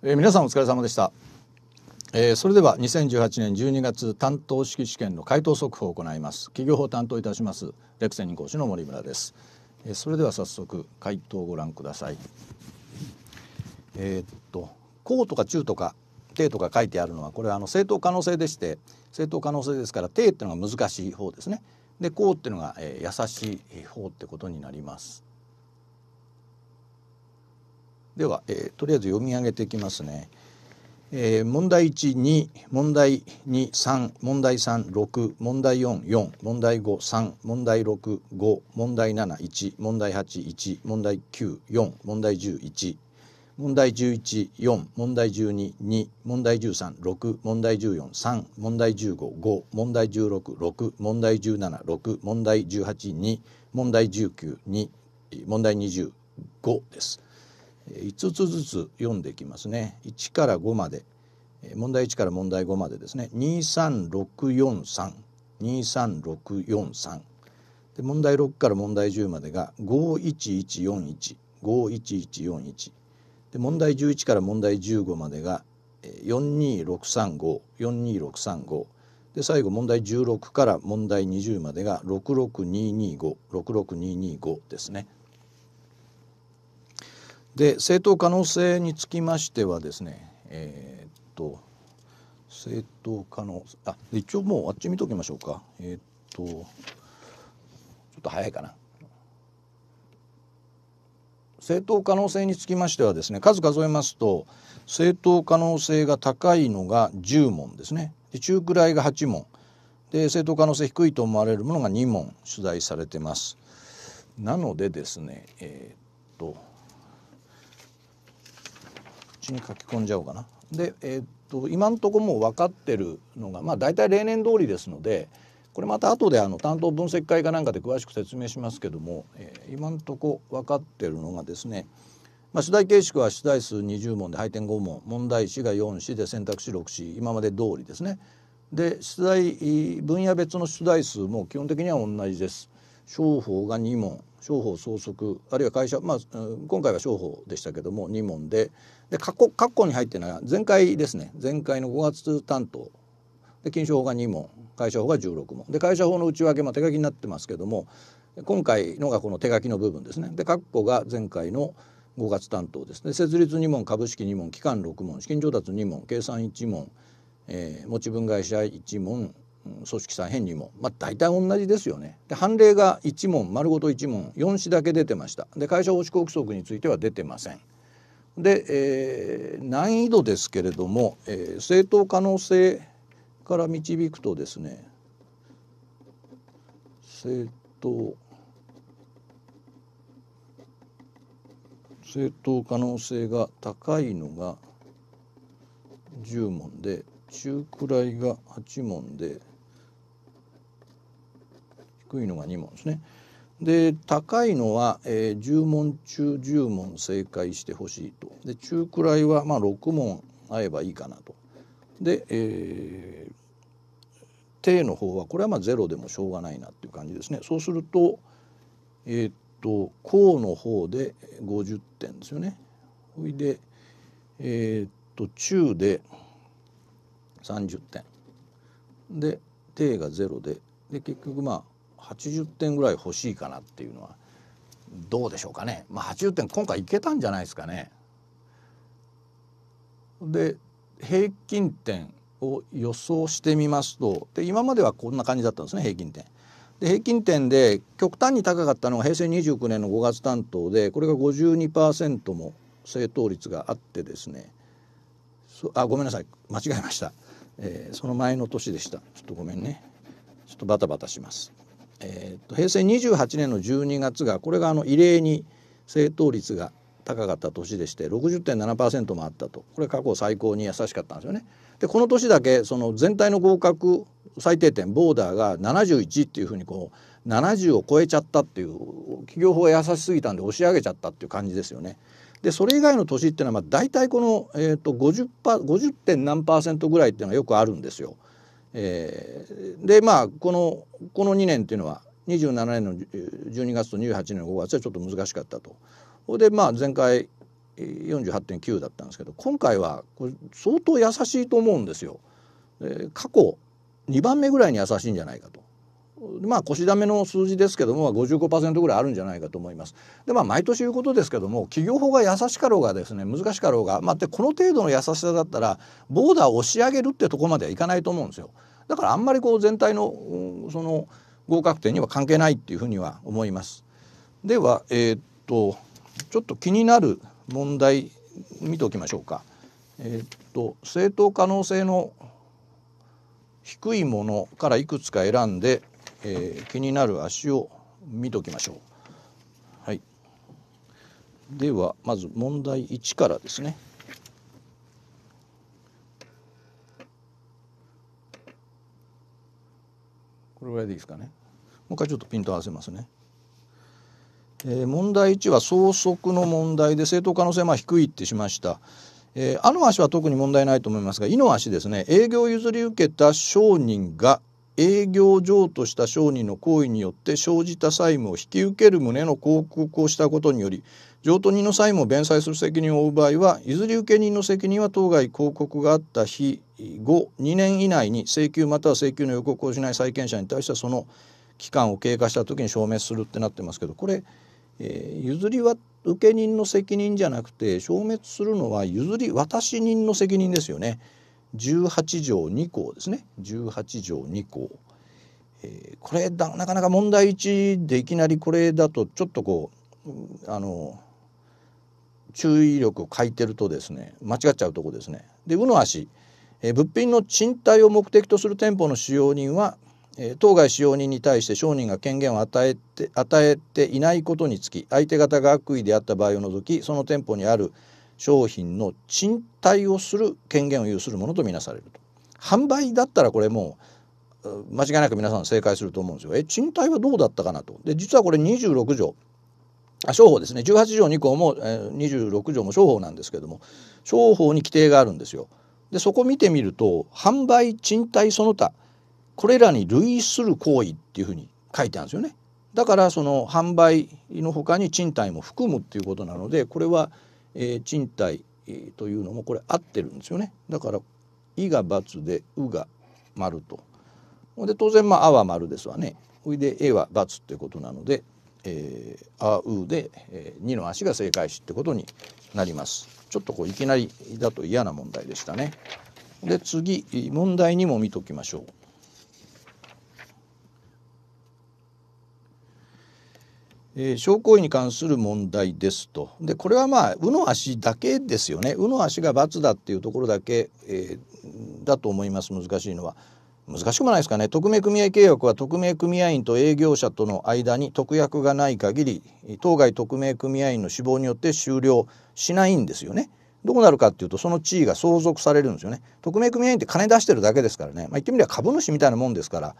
えー、皆さんお疲れ様でした、えー、それでは2018年12月担当式試験の回答速報を行います企業法担当いたしますレクセン講師の森村です、えー、それでは早速回答をご覧くださいえー、っと高とか中とか低とか書いてあるのはこれはあの正当可能性でして正当可能性ですから低っていうのが難しい方ですねで高っていうのが、え優しい方ってことになりますでは、えー、とりあえず読み上げていきますね。えー、問題12問題23問題36問題44問題53問題65問題71問題81問題94問題1 1問題114問題122問題136問題143問題155問題166問題176問題182問題192問題25です。5つずつ読んでいきますね1から5まで問題1から問題5までですね2364323643で問題6から問題10までが5 1 1 4 1 5 1 1 4 1で問題11から問題15までが426354235で最後問題16から問題20までが66225 66225ですね。で正当可能性につきましてはですねえー、っと正当可能あ一応もうあっち見ときましょうかえー、っとちょっと早いかな正当可能性につきましてはですね数数えますと正当可能性が高いのが10問ですねで中くらいが8問で正当可能性低いと思われるものが2問取材されてますなのでですねえー、っとちに書き込んじゃおうかな。で、えー、っと今んとこもう分かってるのがまあ大体例年通りですのでこれまた後であの担当分析会かなんかで詳しく説明しますけども、えー、今んとこ分かってるのがですね、まあ、主題形式は出題数20問で配点5問問題詞が4詞で選択肢6詞今まで通りですね。で出題分野別の出題数も基本的には同じです。商法が2問商法総則あるいは会社、まあ、今回は商法でしたけども2問でで括弧括弧に入ってるのは前回ですね前回の5月担当で金賞法が2問会社法が16問で会社法の内訳も手書きになってますけども今回のがこの手書きの部分ですねで括弧が前回の5月担当ですね設立2問株式2問期間6問資金調達2問計算1問、えー、持ち分会社1問組織さん変にも、まあ、大体同じですよね。で判例が1問丸ごと1問4紙だけ出てました。で会社法施行規則については出てません。で、えー、難易度ですけれども、えー、正当可能性から導くとですね正当正当可能性が高いのが10問で中くらいが8問で低いのが2問ですね。で高いのは、えー、10問中10問正解してほしいとで中くらいは、まあ、6問合えばいいかなと。で、えー、低の方はこれはまあ0でもしょうがないなっていう感じですね。そうすると,、えー、っと高の方で50点ですよね。ほいで、えー、っと中で30点で低が0でで結局まあ80点ぐらい欲しいかなっていうのはどうでしょうかね。まあ、80点今回いけたんじゃないですかね。で平均点を予想してみますとで今まではこんな感じだったんですね平均点。で平均点で極端に高かったのが平成29年の5月担当でこれが52%も正答率があってですねそあごめんなさい間違えました、えー、その前の年でしたちょっとごめんねちょっとバタバタしますえー、と平成28年の12月がこれがあの異例に正答率が高かった年でして60.7%もあったとこれ過去最高に優しかったんですよね。でこの年だけその全体の合格最低点ボーダーが71っていうふうにこう70を超えちゃったっていう企業法が優しすぎたんで押し上げちゃったっていう感じですよね。でそれ以外の年っていうのはまあ大体この、えーと、50, 50. 何ぐらいっていうのがよくあるんですよ。えー、でまあこのこの2年っていうのは27年の12月と28年の5月はちょっと難しかったと。でまあ前回48.9だったんですけど今回はこれ相当優しいと思うんですよ。過去2番目ぐらいに優しいんじゃないかと。まあ腰だめの数字ですけども55%ぐらいあるんじゃないかと思います。でまあ毎年いうことですけども企業法が優しかろうがですね難しかろうが、まあ、でこの程度の優しさだったらボーダー押し上げるってとこまではいかないと思うんですよ。だからあんまりこう全体の、その合格点には関係ないっていうふうには思います。ではえー、っとちょっと気になる問題見ておきましょうか。えー、っと正当可能性の低いものからいくつか選んでえー、気になる足を見ておきましょう。はい、ではまず問題1からですね。これぐらいでいいですかね。もう一回ちょっとピント合わせますね。えー、問題1は相則の問題で正当可能性は低いってしました。えー、あの足は特に問題ないと思いますが「い」の足ですね営業譲り受けた商人が営業譲渡した商人の行為によって生じた債務を引き受ける旨の広告をしたことにより譲渡人の債務を弁済する責任を負う場合は譲り受け人の責任は当該広告があった日後2年以内に請求または請求の予告をしない債権者に対してはその期間を経過した時に消滅するってなってますけどこれ、えー、譲りは受け人の責任じゃなくて消滅するのは譲り渡し人の責任ですよね。18条2項ですね18条2項、えー、これだなかなか問題1でいきなりこれだとちょっとこうあの注意力を欠いてるとですね間違っちゃうとこですね。で「うの足」えー、物品の賃貸を目的とする店舗の使用人は、えー、当該使用人に対して商人が権限を与えて与えていないことにつき相手方が悪意であった場合を除きその店舗にある「商品の賃貸をする権限を有するものとみなされると販売だったらこれもう間違いなく皆さん正解すると思うんですよえ賃貸はどうだったかなとで実はこれ26条あ商法ですね18条2項も、えー、26条も商法なんですけども商法に規定があるんですよでそこ見てみると販売賃貸その他これらに類する行為っていうふうに書いてあるんですよねだからその販売の他に賃貸も含むっていうことなのでこれはえー、賃貸、えー、というのもこれ合ってるんですよね。だから「い」が×で「う」が丸と。で当然まあ「あ」は丸ですわね。ほいで「え」は×ってことなので「えー、あう」で「えー、2の足が正解詞ってことになります。ちょっとこういきなりだと嫌な問題でしたね。で次問題にも見ときましょう。えー、証行為に関する問題ですとでこれはまあ「う」の足だけですよね「う」の足が×だっていうところだけ、えー、だと思います難しいのは。難しくもないですかね匿名組合契約は匿名組合員と営業者との間に特約がない限り当該匿名組合員の死亡によって終了しないんですよね。どうなるかっていうとその地位が相続されるんですよね。匿名組合員って金出してるだけですからね、まあ、言ってみれば株主みたいなもんですから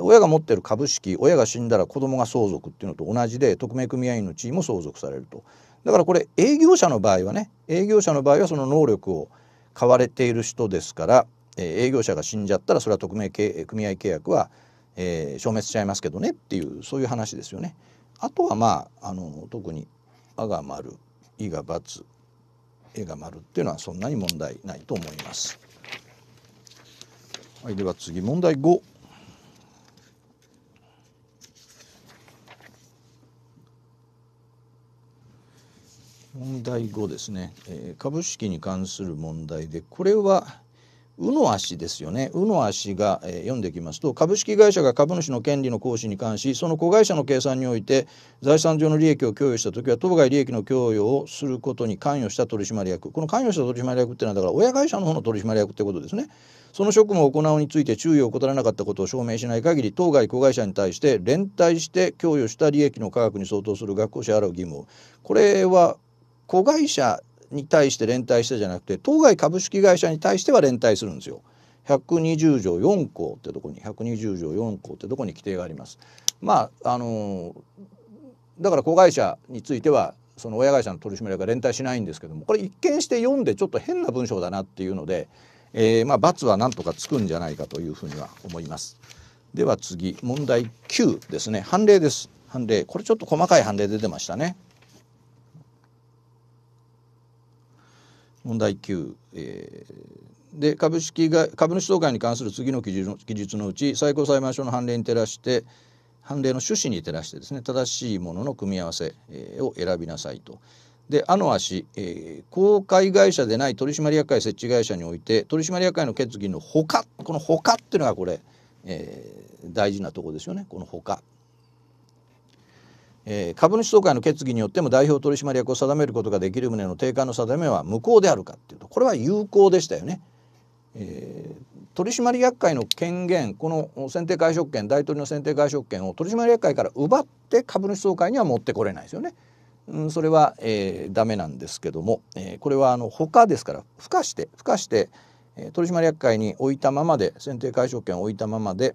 親が持ってる株式親が死んだら子供が相続っていうのと同じで匿名組合員の地位も相続されるとだからこれ営業者の場合はね営業者の場合はその能力を買われている人ですから、えー、営業者が死んじゃったらそれは匿名組合契約は、えー、消滅しちゃいますけどねっていうそういう話ですよね。あとはまああの特に「あ」が丸「い」が×「え」が丸っていうのはそんなに問題ないと思います。はい、では次問題5。問題5ですね、えー、株式に関する問題でこれは「う」の足ですよね「う」の足が、えー、読んできますと株式会社が株主の権利の行使に関しその子会社の計算において財産上の利益を供与した時は当該利益の供与をすることに関与した取締役この関与した取締役っていうのはだから親会社の方の取締役ってことですね。その職務を行うについて注意を怠らなかったことを証明しない限り当該子会社に対して連帯して供与した利益の価格に相当する額を支払う義務をこれは子会社に対して連帯してじゃなくて当該株式会社に対しては連帯するんですよ。120条4項ってとこに120条4項ってとこに規定があります。まああのだから子会社についてはその親会社の取締役が連帯しないんですけどもこれ一見して読んでちょっと変な文章だなっていうので、えー、まあ罰はなんとかつくんじゃないかというふうには思います。では次問題9ですね判例です判例これちょっと細かい判例出てましたね。問題9、えー、で株式が株主総会に関する次の記述の記述のうち最高裁判所の判例に照らして判例の趣旨に照らしてですね正しいものの組み合わせを選びなさいと。であの足、えー、公開会社でない取締役会設置会社において取締役会の決議のほかこのほかっていうのがこれ、えー、大事なとこですよねこのほか。えー、株主総会の決議によっても代表取締役を定めることができる旨の定款の定めは無効であるかっていうとこれは有効でしたよね。えー、取締役会の権限この選定会食権大統領の選定会食権を取締役会から奪って株主総会には持ってこれないですよね。うん、それは、えー、ダメなんですけども、えー、これはあの他ですから付加して付加して、えー、取締役会に置いたままで選定会食権を置いたままで、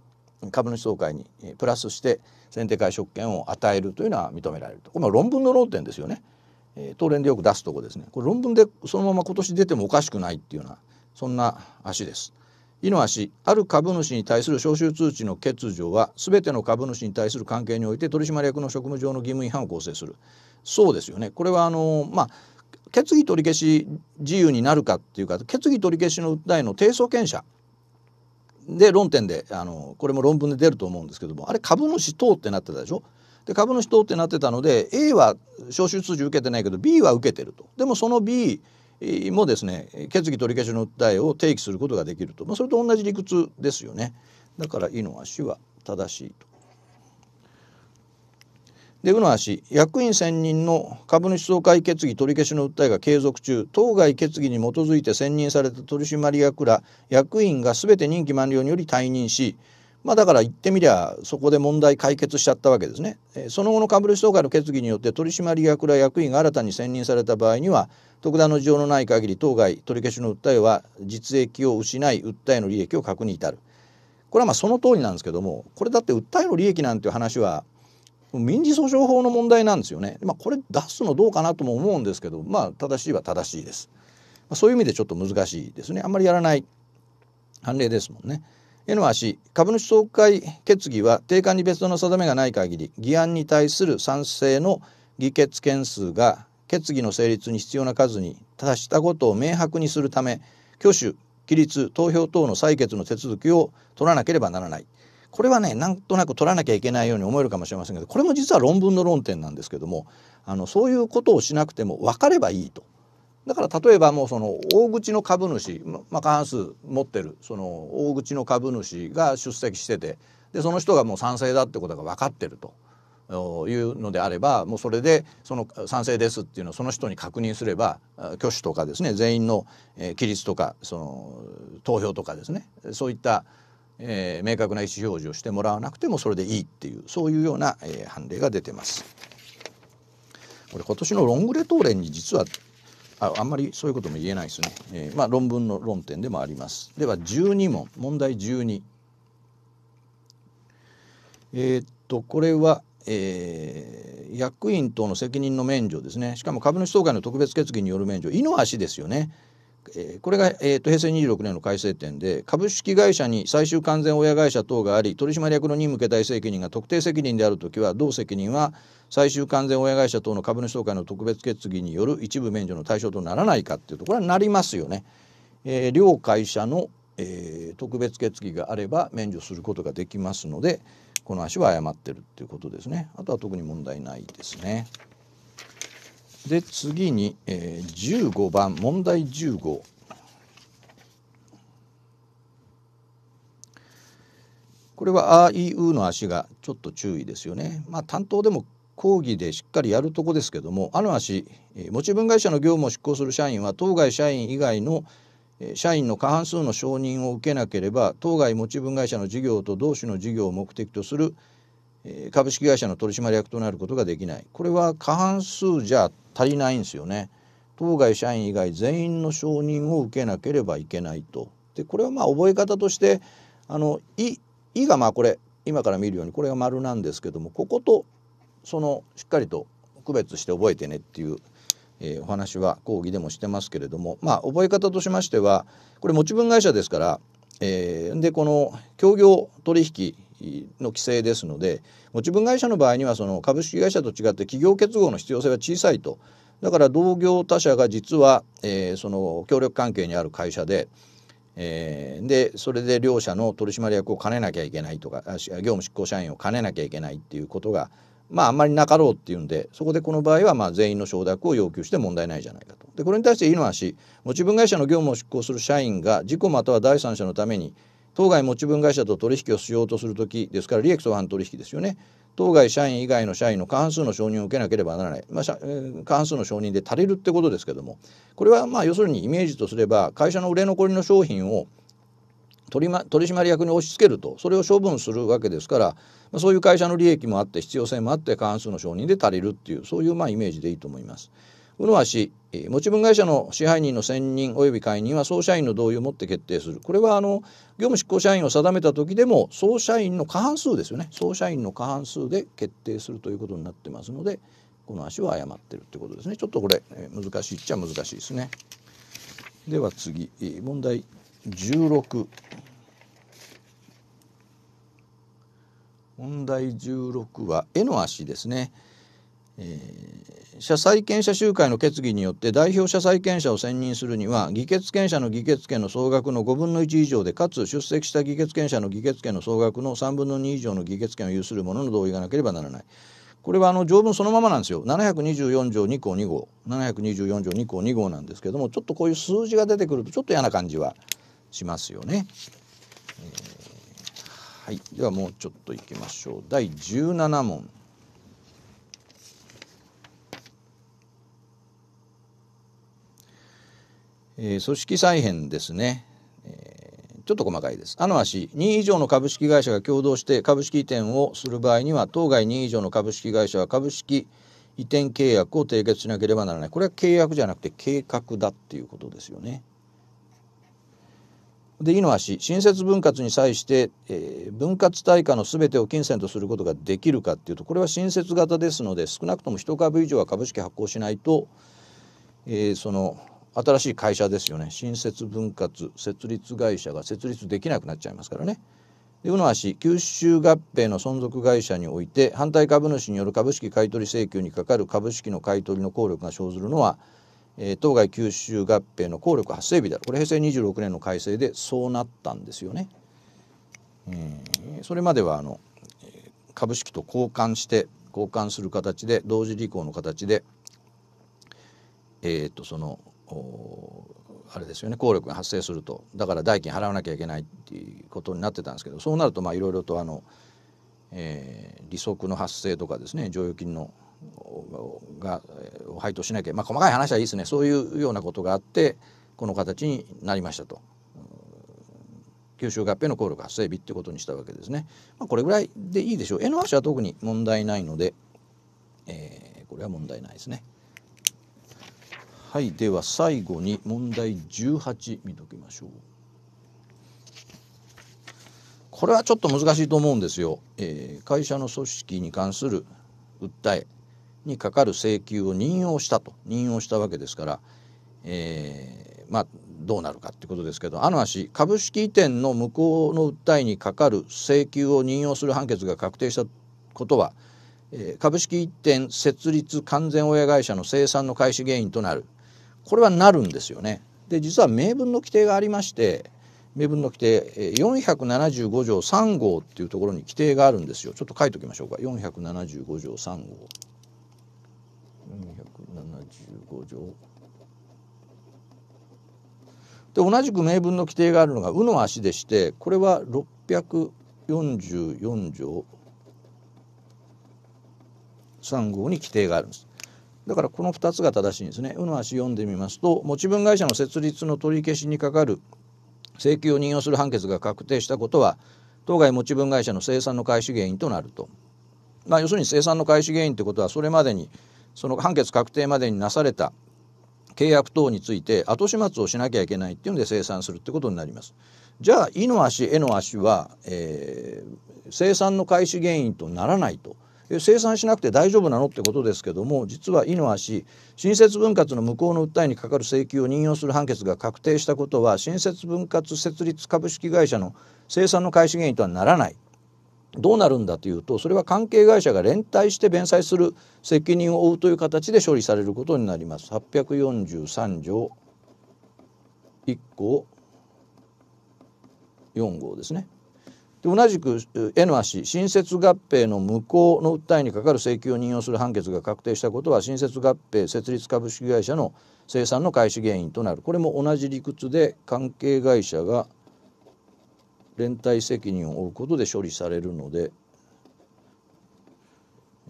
株主総会にプラスして選定会食権を与えるというのは認められるとこれ論文の論点ですよね、えー、当連でよく出すとこですねこれ論文でそのまま今年出てもおかしくないっていうようなそんな足です。イの足ある株主に対する招集通知の欠如は全ての株主に対する関係において取締役の職務上の義務違反を構成するそうですよねこれはあのまあ決議取り消し自由になるかっていうか決議取り消しの訴えの提訴権者で論点であのこれも論文で出ると思うんですけどもあれ株主等ってなってたでしょで株主等ってなってたので A は招集通知受けてないけど B は受けてると。でもその B もですね決議取り消しの訴えを提起することができると、まあ、それと同じ理屈ですよねだから「い」の足は正しいとで宇野氏役員選任の株主総会決議取り消しの訴えが継続中当該決議に基づいて選任された取締役ら役員が全て任期満了により退任しまあだから言ってみりゃそこで問題解決しちゃったわけですね。その後の株主総会の決議によって取締役ら役員が新たに選任された場合には特段の事情のない限り当該取り消しの訴えは実益を失い訴えの利益を確に至る。これはまあその通りなんですけどもこれだって訴えの利益なんていう話は民事訴訟法の問題なんですよね。まあ、これ出すのどうかなとも思うんですけど、まあ、正しいは正しいです。まあ、そういう意味でちょっと難しいですね。あんまりやらない判例ですもんね。N は足株主総会決議は定款に別途の定めがない限り議案に対する賛成の議決件数が決議の成立に必要な数に達したことを明白にするため挙手規律、投票等の採決の手続きを取らなければならないこれはねなんとなく取らなきゃいけないように思えるかもしれませんけどこれも実は論文の論点なんですけどもあのそういうことをしなくても分かればいいと。だから例えばもうその大口の株主、まあ、過半数持ってるその大口の株主が出席しててでその人がもう賛成だってことが分かってると。いうのであればもうそれでその賛成ですっていうのをその人に確認すれば挙手とかですね全員の起立とかその投票とかですねそういったえー、明確な意思表示をしてもらわなくてもそれでいいっていうそういうような、えー、判例が出てます。これ今年のロングレトーレンに実はああんまりそういうことも言えないですね、えー、まあ、論文の論点でもあります。では12問問題12。えー、っとこれは、えー、役員等の責任の免除ですねしかも株主総会の特別決議による免除「いの足」ですよね。えこれが、えーと、平成26年の改正点で株式会社に最終完全親会社等があり取締役の任務形態責任が特定責任であるときは同責任は最終完全親会社等の株主総会の特別決議による一部免除の対象とならないかっていうとこれはなりますよね。えー、両会社の、えー、特別決議があれば免除することができますのでこの足は誤ってるっていうことですね。あとは特に問題ないですね。で次に、えー、15番問題15。これは「あいう」の足がちょっと注意ですよね。まあ、担当でも講義でしっかりやるとこですけども「あ」の足持ち分会社の業務を執行する社員は当該社員以外の社員の過半数の承認を受けなければ当該持ち分会社の事業と同種の事業を目的とする株式会社の取締役となることができないこれは過半数じゃ足りないんですよね。当該社員以外全員の承認を受けなければいけないと。でこれはまあ覚え方としてあの「い」いがまあこれ今から見るようにこれが丸なんですけどもこことそのしっかりと区別して覚えてねっていう、えー、お話は講義でもしてますけれどもまあ覚え方としましてはこれ持ち分会社ですから、えー、でこの協業取引の規制ですので持ち分会社の場合にはその株式会社と違って企業結合の必要性は小さいとだから同業他社が実は、えー、その協力関係にある会社で、えー、でそれで両社の取締役を兼ねなきゃいけないとか業務執行社員を兼ねなきゃいけないっていうことがまああんまりなかろうっていうんでそこでこの場合はまあ全員の承諾を要求して問題ないじゃないかと。でこれに対して井の足持ち分会社の業務を執行する社員が事故または第三者のために当該持ち分会社と取引をしようとするときですから利益相反取引ですよね当該社員以外の社員の過半数の承認を受けなければならない、まあ、過半数の承認で足りるってことですけどもこれはまあ要するにイメージとすれば会社の売れ残りの商品を取り、ま,、締役に押し付けるとそれを処分するわけですから、まあ、そういう会社の利益もあって必要性もあって過半数の承認で足りるっていうそういうまあイメージでいいと思います。うのは持ち分会社の支配人の選任及び解任は総社員の同意をもって決定するこれはあの業務執行社員を定めた時でも総社員の過半数ですよね総社員の過半数で決定するということになってますのでこの足は誤ってるってことですねちょっとこれ難しいっちゃ難しいですね。では次問題16問題16は「絵の足」ですね。えー、社債権者集会の決議によって代表社債権者を選任するには議決権者の議決権の総額の5分の1以上でかつ出席した議決権者の議決権の総額の3分の2以上の議決権を有する者の同意がなければならない。これはあの条文そのままなんですよ724条2項2号724条2項2号なんですけどもちょっとこういう数字が出てくるとちょっと嫌な感じはしますよね。えー、はい、ではもうちょっといきましょう第17問。えー、組織再編ですね、えー、ちょっと細かいです。あの足2以上の株式会社が共同して株式移転をする場合には当該2以上の株式会社は株式移転契約を締結しなければならないこれは契約じゃなくて計画だっていうことですよね。で井の足新設分割に際して、えー、分割対価の全てを金銭とすることができるかっていうとこれは新設型ですので少なくとも1株以上は株式発行しないと、えー、その新しい会社ですよね新設分割設立会社が設立できなくなっちゃいますからね。で宇野は氏吸収合併の存続会社において反対株主による株式買取請求にかかる株式の買取の効力が生ずるのは、えー、当該吸収合併の効力発生日であるこれ平成26年の改正でそうなったんですよね。えー、それまではあの株式と交換して交換する形で同時履行の形で、えー、とそのあれですよね効力が発生するとだから代金払わなきゃいけないっていうことになってたんですけどそうなるとまあいろいろとあの、えー、利息の発生とかですね剰余金のがを配当しなきゃ、まあ、細かい話はいいですねそういうようなことがあってこの形になりましたと九州合併の効力発生日ってことにしたわけですね、まあ、これぐらいでいいでしょう N 足は特に問題ないので、えー、これは問題ないですね。はいでは最後に問題18見ときましょうこれはちょっと難しいと思うんですよ、えー、会社の組織に関する訴えにかかる請求を任用したと任用したわけですから、えー、まあどうなるかってことですけどあの足株式移転の無効の訴えにかかる請求を任用する判決が確定したことは、えー、株式移転設立完全親会社の生産の開始原因となるこれはなるんですよね。で実は名分の規定がありまして名分の規定475条3号っていうところに規定があるんですよちょっと書いときましょうか475条3号475条で同じく名分の規定があるのが「う」の足でしてこれは644条3号に規定があるんです。だからこの2つが正しいんですね。うの足読んでみますと持ち分会社の設立の取り消しにかかる請求を任用する判決が確定したことは当該持ち分会社の生産の開始原因となると。まあ、要するに生産の開始原因ってことはそれまでにその判決確定までになされた契約等について後始末をしなきゃいけないっていうんで生産するってことになります。じゃあ「い」の足「え」の足は、えー、生産の開始原因とならないと。生産しなくて大丈夫なのってことですけども実は井の足新設分割の無効の訴えにかかる請求を任用する判決が確定したことは新設分割設立株式会社の生産の開始原因とはならないどうなるんだというとそれは関係会社が連帯して弁済する責任を負うという形で処理されることになります。843条1項4号ですねで同じく N 足新設合併の無効の訴えにかかる請求を任用する判決が確定したことは新設合併設立株式会社の生産の開始原因となるこれも同じ理屈で関係会社が連帯責任を負うことで処理されるので、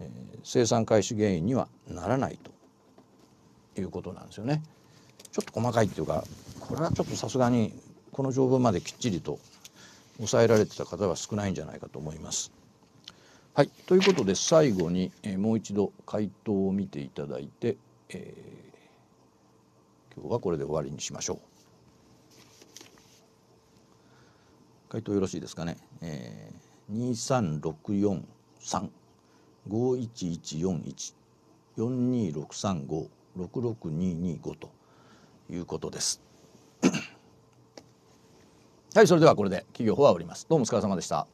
えー、生産開始原因にはならないということなんですよね。ちょっと細かいっていうかこれはちょっとさすがにこの条文まできっちりと抑えられてた方は少ないんじゃないかと思います。はい、ということで最後に、えー、もう一度回答を見ていただいて、えー、今日はこれで終わりにしましょう。回答よろしいですかね。えー、23643 51141 42635 66225ということです。はい、それではこれで企業法は終ります。どうもお疲れ様でした。